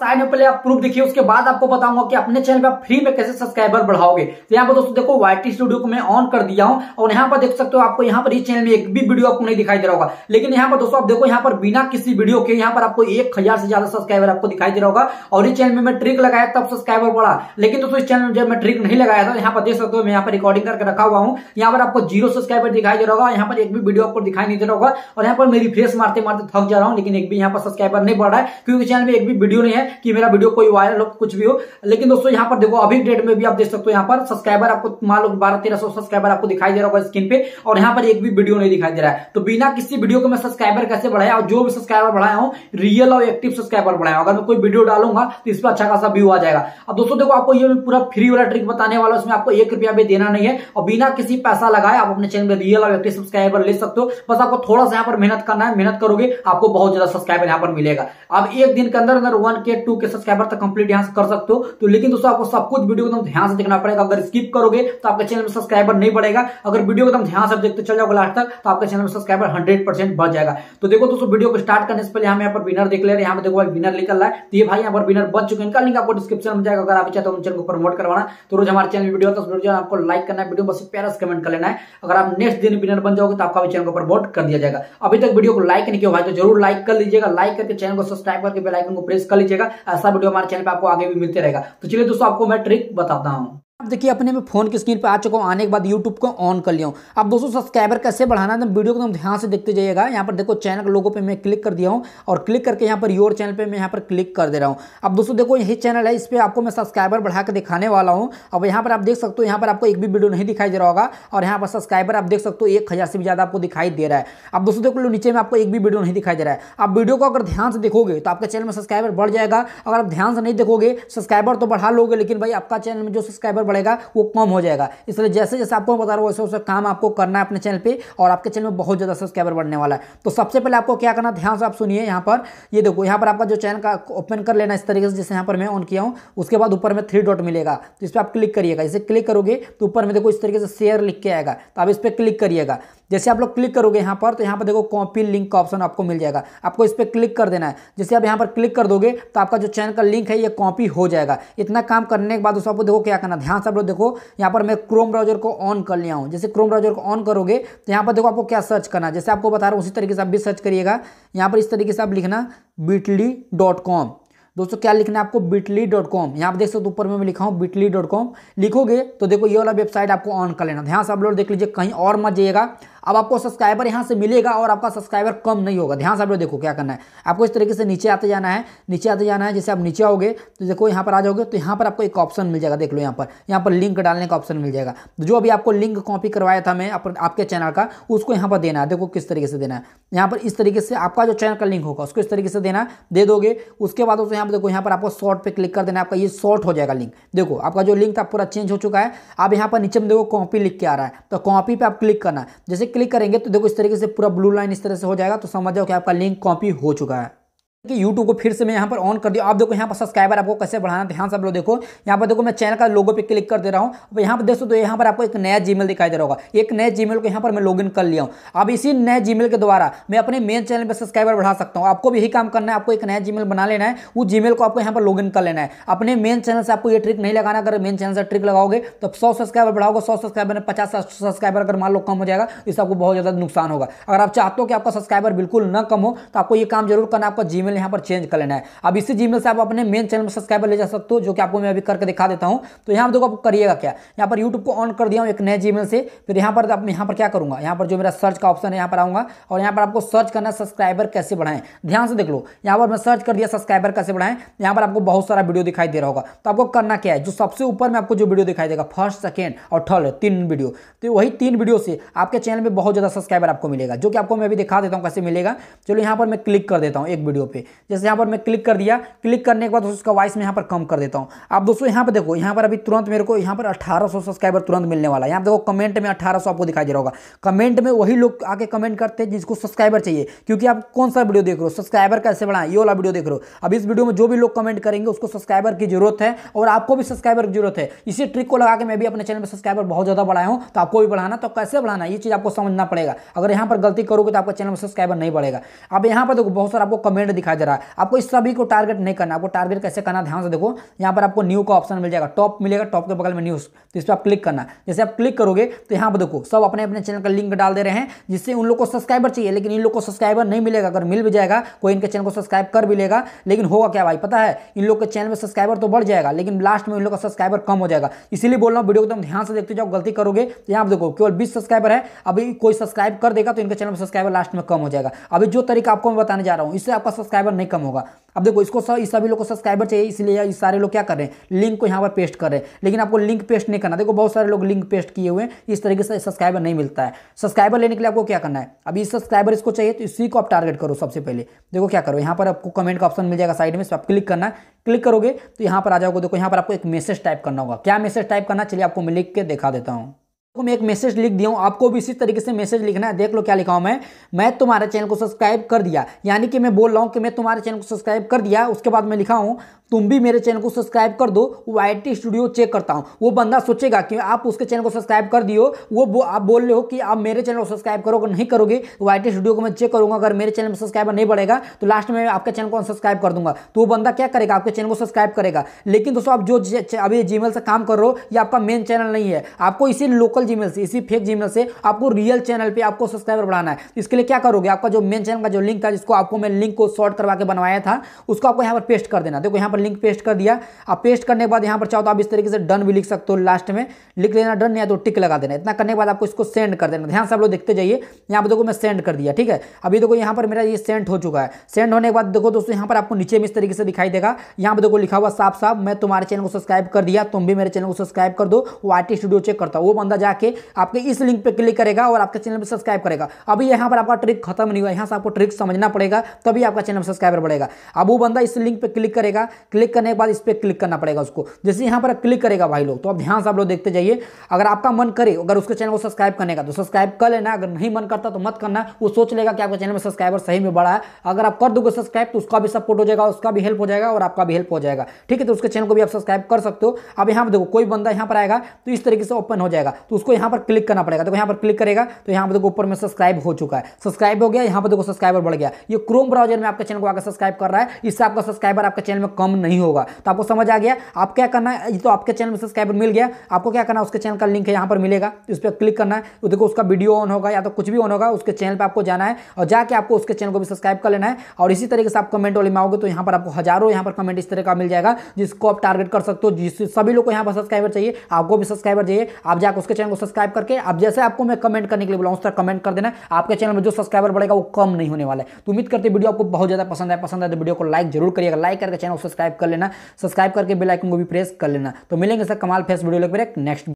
side में पहले आप प्रूफ देखिए उसके बाद आपको बताऊंगा कि अपने चैनल पर आप फ्री में कैसे सब्सक्राइबर बढ़ाओगे तो यहाँ पर दोस्तों देखो वाई स्टूडियो को मैं ऑन कर दिया हूँ और यहाँ पर देख सकते हो आपको यहाँ पर इस चैनल में एक भी वीडियो आपको नहीं दिखाई दे रहा होगा लेकिन यहाँ पर दोस्तों आप देखो यहाँ पर बिना किसी वीडियो के यहाँ पर आपको एक हजार से ज्यादा सब्सक्राइबर आपको दिखाई दे रहा होगा और इस चैनल में मैं ट्रिक लगाया तब सब्सक्राइबर बढ़ा लेकिन दोस्तों इस चैनल में जब मैं ट्रिक नहीं लगाया था यहाँ पर देख सकते हो मैं यहाँ पर रिकॉर्डिंग करके रखा हुआ हूँ यहाँ पर आपको जीरो सब्सक्राइबर दिखाई दे रहा होगा यहाँ पर एक भी वीडियो आपको दिखाई नहीं दे रहा होगा और यहाँ पर मेरी फेस मारते मारते थक जा रहा हूँ लेकिन एक भी यहाँ पर सब्सक्राइबर नहीं बढ़ रहा है क्योंकि चैनल में एक भी वीडियो नहीं है कि मेरा वीडियो कोई वायरल हो कुछ भी हो लेकिन दोस्तों यहाँ पर देखो अभी डेट में भी आप देख सकते हो यहाँ पर सब्सक्राइबर आपको मान लो बारह तेरह सब्सक्राइबर आपको दिखाई दे रहा होगा स्क्रीन पे और यहाँ पर एक भी वीडियो नहीं दिखाई दे रहा है तो बिना किसी वीडियो को मैं सब्सक्राइबर कैसे बढ़ाया और जो भी सब्सक्राइबर बढ़ाया हूँ रियल और एक्टिव सब्सक्राइबर बढ़ाया अगर मैं कोई वीडियो डालूंगा तो इस पर अच्छा खासा व्यू आ जाएगा अब दोस्तों देखो आपको ये पूरा फ्री वाला ट्रिक बताने वाला उसमें आपको एक रुपया भी देना नहीं है और बिना किसी पैसा लगाए आप अपने चैनल में रियल और एक्टिव सब्सक्राइबर ले सकते हो बस आपको थोड़ा सा यहाँ पर मेहनत करना है मेहनत करोगे आपको बहुत ज्यादा सब्सक्राइबर यहाँ पर मिलेगा अब एक दिन के अंदर अंदर वन के टू के सब्सक्राइबर तक कंप्लीट यहां से कर सकते हो तो लेकिन दोस्तों आपको सब कुछ वीडियो एकदम तो ध्यान से देखना पड़ेगा अगर स्किप करोगे तो आपके चैनल में सब्सक्राइबर नहीं बढ़ेगा अगर वीडियो एकदम तो ध्यान से देखते चल जाओगे लास्ट तक तो आपके चैनल में सब्सक्राइबर हंड्रेड परसेंट बढ़ जाएगा तो देखो दोस्तों वीडियो को स्टार्ट करने से पहले हम यहाँ पर विनर देख ले रहे हैं यहाँ पर देखो भाई विनर निकल रहा है तो ये भाई यहाँ पर विनर बच चुके हैं इनका लिंक आपको डिस्क्रिप्शन में जाएगा अगर आप चाहते हो चैनल को प्रमोट करवाना तो रोज हमारे चैनल वीडियो तो वीडियो आपको लाइक करना है वीडियो बस प्यारा कमेंट कर लेना है अगर आप नेक्स्ट दिन विनर बन जाओगे तो आपका चैनल को प्रमोट कर दिया जाएगा अभी तक वीडियो को लाइक नहीं किया भाई तो जरूर लाइक कर लीजिएगा लाइक करके चैनल को सब्सक्राइब करके बेल आइकन को प्रेस कर लीजिएगा ऐसा वीडियो हमारे चैनल पर आपको आगे भी मिलते रहेगा तो चलिए दोस्तों आपको मैं ट्रिक बताता हूँ अब देखिए अपने में फोन की स्क्रीन पर आ चुका हूँ आने के बाद यूट्यूब को ऑन कर लिया हूँ अब दोस्तों सब्सक्राइबर कैसे बढ़ाना है तो वीडियो को तुम ध्यान से देखते जाइएगा यहाँ पर देखो चैनल के लोगों पे मैं क्लिक कर दिया हूँ और क्लिक करके यहाँ पर योर चैनल पे मैं यहाँ पर क्लिक कर दे रहा हूँ अब दोस्तों देखो यही चैनल है इस पर आपको मैं सब्सक्राइबर बढ़ा के दिखाने वाला हूँ अब यहाँ पर आप देख सकते हो यहाँ पर आपको एक भी वीडियो नहीं दिखाई दे रहा होगा और यहाँ पर सब्सक्राइबर आप देख सकते हो एक हज़ार से भी ज़्यादा आपको दिखाई दे रहा है अब दोस्तों देखो नीचे में आपको एक भी वीडियो नहीं दिखाई दे रहा है आप वीडियो को अगर ध्यान से देखोगे तो आपके चैनल में सब्सक्राइबर बढ़ जाएगा अगर आप ध्यान से नहीं देखोगे सब्सक्राइबर तो बढ़ा लोगे लेकिन भाई आपका चैनल में जो सब्सक्राइबर पड़ेगा वो कम हो जाएगा इसलिए जैसे जैसे आपको बता रहा हूँ वैसे वैसे काम आपको करना है अपने चैनल पर और आपके चैनल में बहुत ज़्यादा सब्सक्राइबर बढ़ने वाला है तो सबसे पहले आपको क्या करना ध्यान से आप सुनिए यहाँ पर ये देखो यहाँ पर आपका जो चैनल का ओपन कर लेना इस तरीके से जैसे यहाँ पर मैं ऑन किया हूँ उसके बाद ऊपर में थ्री डॉट मिलेगा तो इस पर आप क्लिक करिएगा इसे क्लिक करोगे तो ऊपर में देखो इस तरीके से शेयर लिख के आएगा तो आप इस पर क्लिक करिएगा जैसे आप लोग क्लिक करोगे यहाँ पर तो यहाँ पर देखो कॉपी लिंक का ऑप्शन आपको मिल जाएगा आपको इस पर क्लिक कर देना है जैसे आप यहाँ पर क्लिक कर दोगे तो आपका जो चैनल का लिंक है ये कॉपी हो जाएगा इतना काम करने के बाद उसको आपको देखो क्या करना ध्यान से आप लोग देखो यहाँ पर मैं क्रोम ब्राउजर को ऑन कर लिया हूँ जैसे क्रोम ब्राउजर को ऑन करोगे तो यहाँ पर देखो आपको क्या सर्च करना जैसे आपको बता रहा हूँ उसी तरीके से आप भी सर्च करिएगा यहाँ पर इस तरीके से आप लिखना बिटली डॉट कॉम दोस्तों क्या लिखना है आपको बिटली डॉट कॉम यहाँ पर देख सकते ऊपर में मैं लिखा हूँ बिटली डॉट कॉम लिखोगे तो देखो ये वाला वेबसाइट आपको ऑन कर लेना ध्यान से आप लोग देख लीजिए कहीं और मत जाइएगा अब आपको सब्सक्राइबर यहाँ से मिलेगा और आपका सब्सक्राइबर कम नहीं होगा ध्यान से आप लोग देखो क्या करना है आपको इस तरीके से नीचे आते जाना है नीचे आते जाना है जैसे आप नीचे आओगे तो देखो यहाँ पर आ जाओगे तो यहाँ पर आपको एक ऑप्शन मिल जाएगा देख लो यहाँ पर यहाँ पर लिंक डालने का ऑप्शन मिल जाएगा तो जो अभी आपको लिंक कॉपी करवाया था मैं आपके चैनल का उसको यहाँ पर देना है देखो किस तरीके से देना है यहाँ पर इस तरीके से आपका जो चैनल का लिंक होगा उसको इस तरीके से देना दे दोगे उसके बाद उसको आप देखो यहाँ पर आपको शॉर्ट पे क्लिक कर देना आपका ये शॉर्ट हो जाएगा लिंक देखो आपका जो लिंक था पूरा चेंज हो चुका है आप यहाँ पर नीचे में देखो कॉपी लिख के आ रहा है तो कॉपी पे आप क्लिक करना जैसे क्लिक करेंगे तो देखो इस तरीके से पूरा ब्लू लाइन इस तरह से हो जाएगा तो समझ जाओ कि आपका लिंक कॉपी हो चुका है कि YouTube को फिर से मैं यहाँ पर ऑन कर दिया आप देखो यहाँ पर सब्सक्राइबर आपको कैसे बढ़ाना ध्यान से आप लोग देखो यहाँ पर देखो मैं चैनल का लोगो पे क्लिक कर दे रहा हूँ यहाँ पर देखो तो यहाँ पर आपको एक नया जीमेल दिखाई दे रहा होगा एक नए जीमेल को यहाँ पर मैं लॉगिन कर लिया हूँ अब इसी नए जीमेल के द्वारा मैं अपने मेन चैनल पर सब्सक्राइबर बढ़ा सकता हूँ आपको भी यही काम करना है आपको एक नया जी बना लेना है उस जीमेल को आपको यहाँ पर लॉगिन कर लेना है अपने मेन चैनल से आपको ये ट्रिक नहीं लगाना अगर मेन चैनल से ट्रिक लगाओगे तो सौ सब्सक्राइबर बढ़ाओगे सौ सब्सक्राइबर में पचास सब्सक्राइबर अगर मान लो कम हो जाएगा इससे आपको बहुत ज़्यादा नुकसान होगा अगर आप चाहते हो कि आपका सब्सक्राइबर बिल्कुल न कम हो तो आपको ये काम जरूर करना आपका जी जीमेल यहाँ पर चेंज कर लेना है अब इसी जीमेल से आप अपने मेन चैनल में सब्सक्राइबर ले जा सकते हो जो कि आपको मैं अभी करके दिखा देता हूँ तो यहाँ पर देखो आपको करिएगा क्या यहाँ पर यूट्यूब को ऑन कर दिया हूँ एक नए जी से फिर यहाँ पर आप यहाँ पर क्या करूँगा यहाँ पर जो मेरा सर्च का ऑप्शन है यहाँ पर आऊँगा और यहाँ पर आपको सर्च करना सब्सक्राइबर कैसे बढ़ाएं ध्यान से देख लो यहाँ पर मैं सर्च कर दिया सब्सक्राइबर कैसे बढ़ाएं यहाँ पर आपको बहुत सारा वीडियो दिखाई दे रहा होगा तो आपको करना क्या है जो सबसे ऊपर में आपको जो वीडियो दिखाई देगा फर्स्ट सेकेंड और थर्ड तीन वीडियो तो वही तीन वीडियो से आपके चैनल में बहुत ज़्यादा सब्सक्राइबर आपको मिलेगा जो कि आपको मैं अभी दिखा देता हूँ कैसे मिलेगा चलो यहाँ पर मैं क्लिक कर देता हूँ एक वीडियो पे पे जैसे यहाँ पर मैं क्लिक कर दिया क्लिक करने के बाद उसका वॉइस में यहाँ पर कम कर देता हूँ आप दोस्तों यहाँ पर देखो यहाँ पर अभी तुरंत मेरे को यहाँ पर अठारह सब्सक्राइबर तुरंत मिलने वाला है यहाँ देखो कमेंट में अठारह आपको दिखाई दे रहा होगा कमेंट में वही लोग आके कमेंट करते हैं जिसको सब्सक्राइबर चाहिए क्योंकि आप कौन सा वीडियो देख रहे हो सब्सक्राइबर कैसे बढ़ाए ये वाला वीडियो देख रहे हो अब इस वीडियो में जो भी लोग कमेंट करेंगे उसको सब्सक्राइबर की जरूरत है और आपको भी सब्सक्राइबर की जरूरत है इसी ट्रिक को लगा के मैं भी अपने चैनल में सब्सक्राइबर बहुत ज़्यादा बढ़ाया हूँ तो आपको भी बढ़ाना तो कैसे बढ़ाना ये चीज़ आपको समझना पड़ेगा अगर यहाँ पर गलती करोगे तो आपका चैनल में सब्सक्राइबर नहीं बढ़ेगा अब यहाँ पर देखो बहुत सारा आपको कमेंट दिखाई दिखाई दे रहा है आपको इस सभी को टारगेट नहीं करना आपको टारगेट कैसे करना ध्यान से देखो यहाँ पर आपको न्यू का ऑप्शन मिल जाएगा टॉप मिलेगा टॉप के बगल में न्यूज़ तो इस पर आप क्लिक करना जैसे आप क्लिक करोगे तो यहाँ पर देखो सब अपने अपने चैनल का लिंक डाल दे रहे हैं जिससे उन लोग को सब्सक्राइबर चाहिए लेकिन इन लोग को सब्सक्राइबर नहीं मिलेगा अगर मिल भी जाएगा कोई इनके चैनल को सब्सक्राइब कर भी लेगा लेकिन होगा क्या भाई पता है इन लोग के चैनल में सब्सक्राइबर तो बढ़ जाएगा लेकिन लास्ट में इन लोग का सब्सक्राइबर कम हो जाएगा इसीलिए बोल रहा हूँ वीडियो को तुम ध्यान से देखते जाओ गलती करोगे तो यहाँ पर देखो केवल बीस सब्सक्राइबर है अभी कोई सब्सक्राइब कर देगा तो इनके चैनल में सब्सक्राइबर लास्ट में कम हो जाएगा अभी जो तरीका आपको मैं बताने जा रहा हूँ इससे आपका सब्सक्राइब सब्सक्राइबर नहीं कम होगा अब देखो इसको सब इस सभी लोग को सब्सक्राइबर चाहिए इसलिए ये सारे लोग क्या कर रहे हैं लिंक को यहाँ पर पेस्ट कर रहे हैं लेकिन आपको लिंक पेस्ट नहीं करना देखो बहुत सारे लोग लिंक पेस्ट किए हुए हैं इस तरीके से सब्सक्राइबर नहीं मिलता है सब्सक्राइबर लेने के लिए आपको क्या करना है अभी इस सब्सक्राइबर इसको चाहिए तो इसी को आप टारगेट करो सबसे पहले देखो क्या करो यहाँ पर आपको कमेंट का ऑप्शन मिल जाएगा साइड में इस आप क्लिक करना है क्लिक करोगे तो यहाँ पर आ जाओगे देखो यहाँ पर आपको एक मैसेज टाइप करना होगा क्या मैसेज टाइप करना चलिए आपको मैं लिख के दिखा देता हूँ को मैं एक मैसेज लिख दिया हूँ आपको भी इसी तरीके से मैसेज लिखना है देख लो क्या लिखा हूं मैं मैं तुम्हारे चैनल को सब्सक्राइब कर दिया यानी कि मैं बोल रहा हूं कि मैं तुम्हारे चैनल को सब्सक्राइब कर दिया उसके बाद मैं लिखा हूँ तुम भी मेरे चैनल को सब्सक्राइब कर दो वाई स्टूडियो चेक करता हूँ वो बंदा सोचेगा कि आप उसके चैनल को सब्सक्राइब कर दियो वो बो, आप बोल रहे हो कि आप मेरे चैनल को सब्सक्राइब करोगे नहीं करोगे वाई स्टूडियो को मैं चेक करूंगा अगर मेरे चैनल में सब्सक्राइबर नहीं बढ़ेगा तो लास्ट में आपके चैनल को सब्सक्राइब कर दूंगा तो वो बंदा क्या करेगा आपके चैनल को सब्सक्राइब करेगा लेकिन दोस्तों आप जो अभी जीमेल से काम कर रहे हो ये आपका मेन चैनल नहीं है आपको इसी लोकल जीमेल से इसी फेक जीमेल से आपको रियल चैनल पर आपको सब्सक्राइबर बढ़ाना है इसके लिए क्या करोगे आपका जो मेन चैनल का जो लिंक था जिसको आपको मैं लिंक को शॉर्ट करवा के बनवाया था उसको आपको यहाँ पर पेस्ट कर देना देखो यहाँ पर पर लिंक पेस्ट कर दिया आप पेस्ट करने के बाद यहाँ पर चाहो तो आप इस तरीके से डन भी लिख सकते हो लास्ट में लिख लेना डन या तो टिक लगा देना इतना करने के बाद आपको इसको सेंड कर देना ध्यान से आप लोग देखते जाइए यहाँ पर देखो मैं सेंड कर दिया ठीक है अभी देखो यहाँ पर मेरा ये सेंड हो चुका है सेंड होने के बाद देखो दोस्तों यहाँ पर आपको नीचे में इस तरीके से दिखाई देगा यहाँ पर देखो लिखा हुआ साफ साफ मैं तुम्हारे चैनल को सब्सक्राइब कर दिया तुम भी मेरे चैनल को सब्सक्राइब कर दो वो आर्टिस्ट स्टूडियो चेक करता वो बंदा जाके आपके इस लिंक पर क्लिक करेगा और आपके चैनल पर सब्सक्राइब करेगा अभी यहाँ पर आपका ट्रिक खत्म नहीं हुआ यहाँ से आपको ट्रिक समझना पड़ेगा तभी आपका चैनल सब्सक्राइबर बढ़ेगा अब वो बंदा इस लिंक पर क्लिक करेगा क्लिक करने के बाद इस पर क्लिक करना पड़ेगा उसको जैसे यहाँ पर क्लिक करेगा भाई लोग तो आप ध्यान से आप लोग देखते जाइए अगर आपका मन करे अगर उसके चैनल को सब्सक्राइब करने का तो सब्सक्राइब कर लेना अगर नहीं मन करता तो मत करना वो सोच लेगा कि आपके चैनल में सब्सक्राइबर सही में बढ़ा है अगर आप कर दोगे सब्सक्राइब तो उसका भी सपोर्ट हो जाएगा उसका भी हेल्प हो जाएगा और आपका भी हेल्प हो जाएगा ठीक है तो उसके चैनल को भी आप सब्सक्राइब कर सकते हो अब यहाँ पर देखो कोई बंदा यहाँ पर आएगा तो इस तरीके से ओपन हो जाएगा तो उसको यहाँ पर क्लिक करना पड़ेगा देखो यहाँ पर क्लिक करेगा तो यहाँ पर देखो ऊपर में सब्सक्राइब हो चुका है सब्सक्राइब हो गया यहाँ पर देखो सब्सक्राइबर बढ़ गया ये क्रोम ब्राउजर में आपके चैनल को आकर सब्सक्राइब कर रहा है इससे आपका सब्सक्राइबर आपके चैनल में कम नहीं होगा तो आपको समझ आ गया आप क्या करना है ये तो आपके चैनल में सब्सक्राइबर मिल गया आपको क्या करना है उसके चैनल का लिंक है यहाँ पर मिलेगा तो उस पर क्लिक करना है तो देखो उसका वीडियो ऑन होगा या तो कुछ भी ऑन होगा उसके चैनल पर आपको जाना है और जाके आपको उसके चैनल को भी सब्सक्राइब कर लेना है और इसी तरीके से आप कमेंट वाले में आओगे तो यहाँ पर आपको हजारों यहाँ पर कमेंट इस तरह का मिल जाएगा जिसको आप टारगेट कर सकते हो जिस सभी लोग को यहाँ पर सब्सक्राइबर चाहिए आपको भी सब्सक्राइबर चाहिए आप जाकर उसके चैनल को सब्सक्राइब करके आप जैसे आपको मैं कमेंट करने के लिए बोला उस तरह कमेंट कर देना आपके चैनल में जो सब्सक्राइबर बढ़ेगा वो कम नहीं होने वाला है तो उम्मीद करते वीडियो आपको बहुत ज़्यादा पसंद है पसंद है तो वीडियो को लाइक जरूर करिएगा लाइक करके चैनल सब्सक्राइब सब्सक्राइब कर लेना सब्सक्राइब करके बेलाइकन को भी प्रेस कर लेना तो मिलेंगे सर कमाल फेस वीडियो लेकर नेक्स्ट